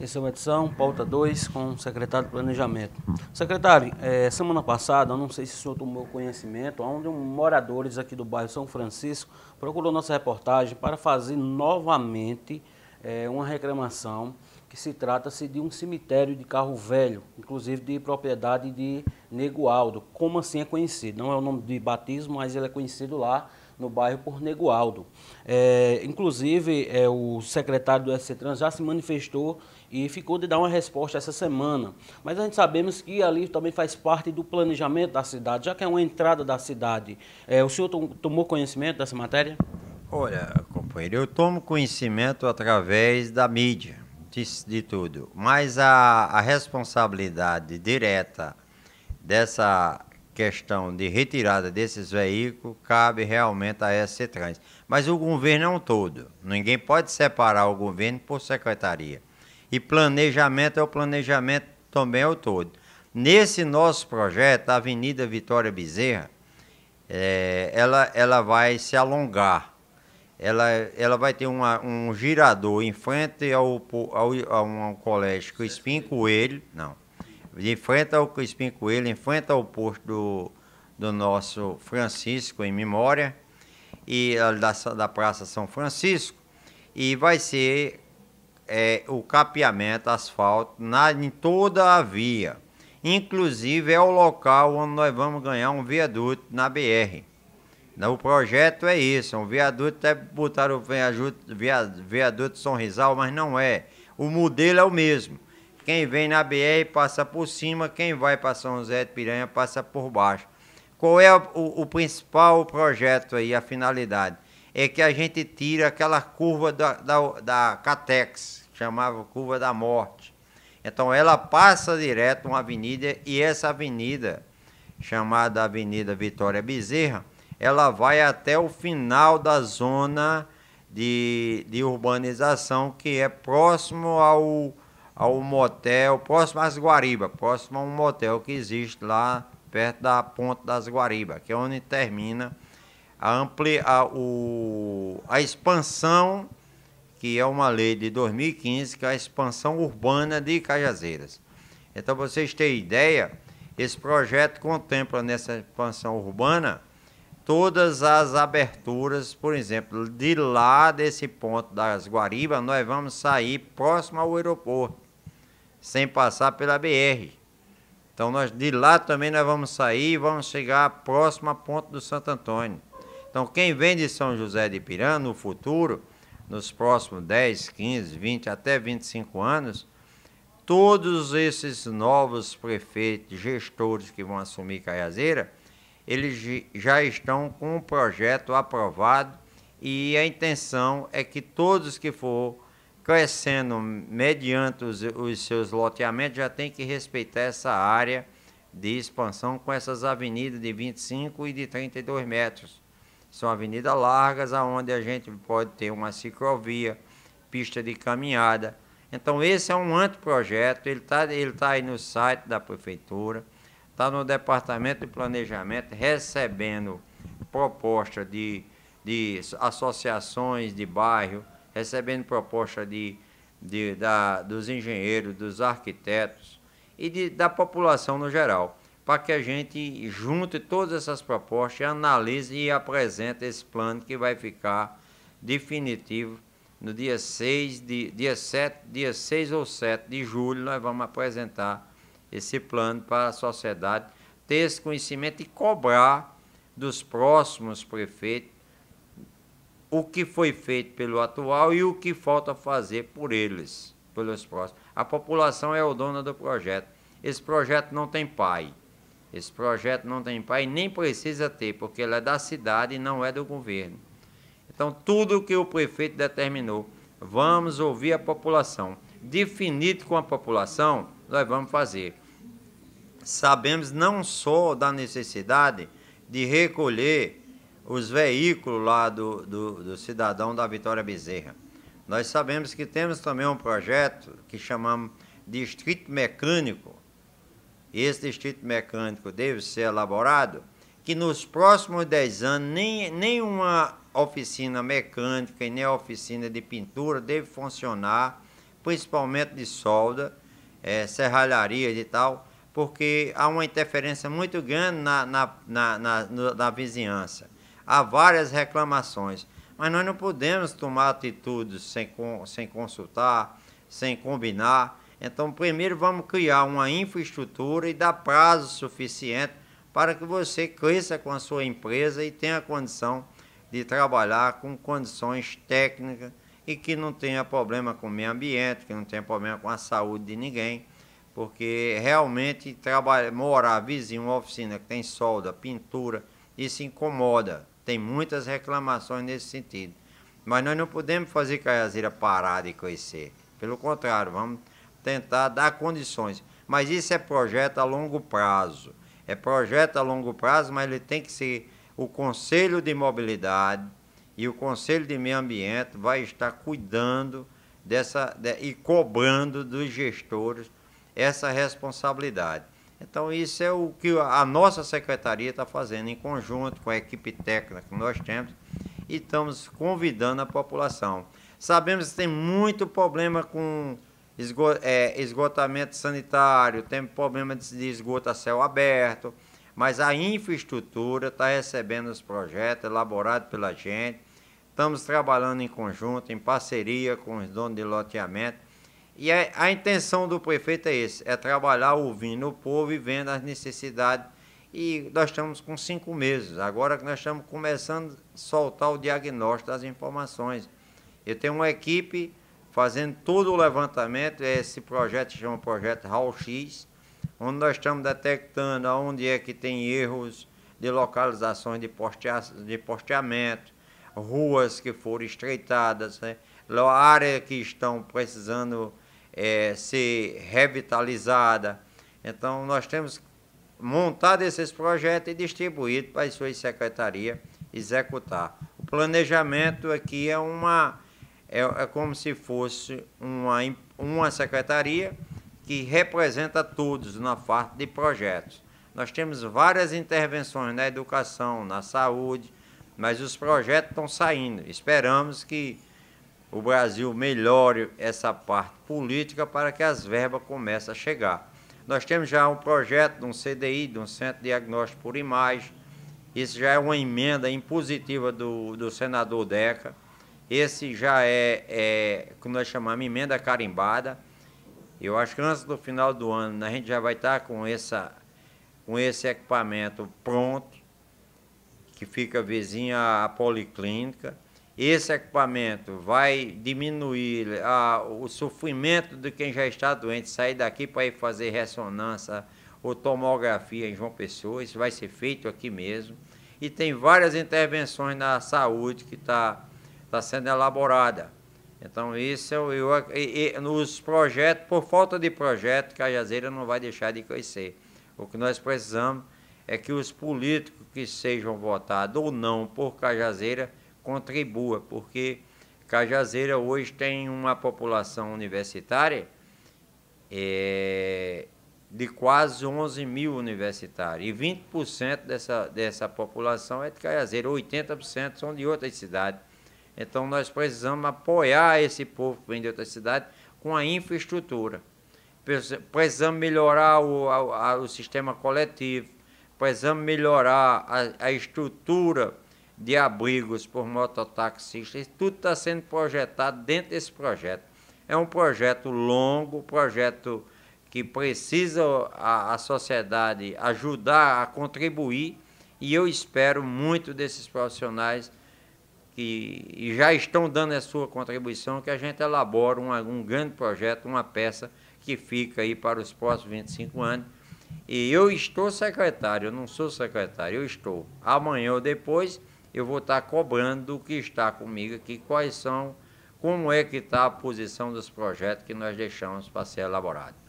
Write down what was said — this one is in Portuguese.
é uma edição, pauta 2, com o secretário de Planejamento. Secretário, é, semana passada, não sei se o senhor tomou conhecimento, onde um moradores aqui do bairro São Francisco procurou nossa reportagem para fazer novamente é, uma reclamação que se trata-se de um cemitério de carro velho, inclusive de propriedade de Nego Aldo, como assim é conhecido. Não é o nome de batismo, mas ele é conhecido lá no bairro por Negualdo. É, inclusive, é, o secretário do SC Trans já se manifestou e ficou de dar uma resposta essa semana. Mas a gente sabemos que ali também faz parte do planejamento da cidade, já que é uma entrada da cidade. É, o senhor tomou conhecimento dessa matéria? Olha, companheiro, eu tomo conhecimento através da mídia, de, de tudo. Mas a, a responsabilidade direta dessa questão de retirada desses veículos cabe realmente a SC Trans. Mas o governo é um todo. Ninguém pode separar o governo por secretaria. E planejamento é o planejamento também é o todo. Nesse nosso projeto, a Avenida Vitória Bezerra, é, ela, ela vai se alongar. Ela, ela vai ter uma, um girador em frente ao, ao, ao, ao um colégio que o Espinho Coelho. Não enfrenta o Crispim Coelho, enfrenta o posto do, do nosso Francisco em memória, e eh, da, da Praça São Francisco, e vai ser é, o capeamento asfalto na, em toda a via. Inclusive é o local onde nós vamos ganhar um viaduto na BR. O projeto é isso, um viaduto, até botaram o viaduto, viaduto São Rizal, mas não é. O modelo é o mesmo. Quem vem na BR passa por cima, quem vai para São José de Piranha passa por baixo. Qual é o, o principal projeto aí, a finalidade? É que a gente tira aquela curva da, da, da Catex, chamava curva da morte. Então ela passa direto uma avenida e essa avenida, chamada Avenida Vitória Bezerra, ela vai até o final da zona de, de urbanização que é próximo ao a um motel próximo às Guaribas, próximo a um motel que existe lá perto da Ponta das Guaribas, que é onde termina a, ampli, a, o, a expansão, que é uma lei de 2015, que é a expansão urbana de Cajazeiras. Então, vocês têm ideia, esse projeto contempla nessa expansão urbana todas as aberturas, por exemplo, de lá desse ponto das Guaribas, nós vamos sair próximo ao aeroporto, sem passar pela BR. Então nós de lá também nós vamos sair e vamos chegar próximo à ponte do Santo Antônio. Então quem vem de São José de Piranha no futuro, nos próximos 10, 15, 20 até 25 anos, todos esses novos prefeitos, gestores que vão assumir Caiazeira, eles já estão com o projeto aprovado e a intenção é que todos que for crescendo mediante os, os seus loteamentos já tem que respeitar essa área de expansão com essas avenidas de 25 e de 32 metros. São avenidas largas onde a gente pode ter uma ciclovia, pista de caminhada. Então esse é um anteprojeto, ele está ele tá aí no site da prefeitura está no Departamento de Planejamento recebendo proposta de, de associações de bairro, recebendo proposta de, de, da, dos engenheiros, dos arquitetos e de, da população no geral, para que a gente junte todas essas propostas, analise e apresente esse plano que vai ficar definitivo no dia 6, de, dia, 7, dia 6 ou 7 de julho, nós vamos apresentar esse plano para a sociedade, ter esse conhecimento e cobrar dos próximos prefeitos o que foi feito pelo atual e o que falta fazer por eles, pelos próximos. A população é o dono do projeto. Esse projeto não tem pai. Esse projeto não tem pai nem precisa ter, porque ele é da cidade e não é do governo. Então, tudo o que o prefeito determinou, vamos ouvir a população. Definido com a população, nós vamos fazer sabemos não só da necessidade de recolher os veículos lá do, do, do cidadão da Vitória Bezerra. Nós sabemos que temos também um projeto que chamamos Distrito Mecânico. Esse Distrito Mecânico deve ser elaborado que nos próximos 10 anos nem, nenhuma oficina mecânica e nem oficina de pintura deve funcionar, principalmente de solda, é, e tal, porque há uma interferência muito grande na, na, na, na, na vizinhança. Há várias reclamações, mas nós não podemos tomar atitudes sem, sem consultar, sem combinar. Então, primeiro vamos criar uma infraestrutura e dar prazo suficiente para que você cresça com a sua empresa e tenha condição de trabalhar com condições técnicas e que não tenha problema com o meio ambiente, que não tenha problema com a saúde de ninguém porque realmente trabalhar, morar vizinho uma oficina que tem solda, pintura, isso incomoda. Tem muitas reclamações nesse sentido. Mas nós não podemos fazer Caiazeira parar de crescer. Pelo contrário, vamos tentar dar condições. Mas isso é projeto a longo prazo. É projeto a longo prazo, mas ele tem que ser o Conselho de Mobilidade e o Conselho de Meio Ambiente vai estar cuidando dessa de, e cobrando dos gestores essa responsabilidade. Então, isso é o que a nossa secretaria está fazendo em conjunto com a equipe técnica que nós temos e estamos convidando a população. Sabemos que tem muito problema com é, esgotamento sanitário, tem problema de esgoto a céu aberto, mas a infraestrutura está recebendo os projetos elaborados pela gente. Estamos trabalhando em conjunto, em parceria com os donos de loteamento, e a, é, a intenção do prefeito é esse, é trabalhar ouvindo o povo e vendo as necessidades. E nós estamos com cinco meses, agora que nós estamos começando a soltar o diagnóstico das informações. Eu tenho uma equipe fazendo todo o levantamento, é, esse projeto chama Projeto Raul X, onde nós estamos detectando onde é que tem erros de localizações de, postea, de posteamento, ruas que foram estreitadas, né? áreas que estão precisando é, ser revitalizada. Então, nós temos montado esses projetos e distribuído para as suas secretarias executar. O planejamento aqui é uma é, é como se fosse uma, uma secretaria que representa todos na parte de projetos. Nós temos várias intervenções na educação, na saúde, mas os projetos estão saindo. Esperamos que o Brasil melhore essa parte política para que as verbas comecem a chegar. Nós temos já um projeto de um CDI, de um Centro de Diagnóstico por Imagem. Isso já é uma emenda impositiva do, do senador Deca. Esse já é, é que nós chamamos emenda carimbada. Eu acho que antes do final do ano a gente já vai estar com, essa, com esse equipamento pronto, que fica vizinha à policlínica esse equipamento vai diminuir a, ah, o sofrimento de quem já está doente, sair daqui para ir fazer ressonância ou tomografia em João Pessoa, isso vai ser feito aqui mesmo. E tem várias intervenções na saúde que está tá sendo elaborada. Então, isso eu, eu e, e, nos projetos, por falta de projeto, Cajazeira não vai deixar de crescer. O que nós precisamos é que os políticos que sejam votados ou não por Cajazeira contribua, porque Cajazeira hoje tem uma população universitária é, de quase 11 mil universitários, e 20% dessa, dessa população é de Cajazeira, 80% são de outras cidades. Então, nós precisamos apoiar esse povo que vem de outras cidades com a infraestrutura. Precisamos melhorar o, a, o sistema coletivo, precisamos melhorar a, a estrutura de abrigos por mototaxistas, tudo está sendo projetado dentro desse projeto. É um projeto longo, projeto que precisa a, a sociedade ajudar a contribuir, e eu espero muito desses profissionais que já estão dando a sua contribuição, que a gente elabora um, um grande projeto, uma peça que fica aí para os próximos 25 anos. E eu estou secretário, eu não sou secretário, eu estou. Amanhã ou depois eu vou estar cobrando o que está comigo aqui, quais são, como é que está a posição dos projetos que nós deixamos para ser elaborado.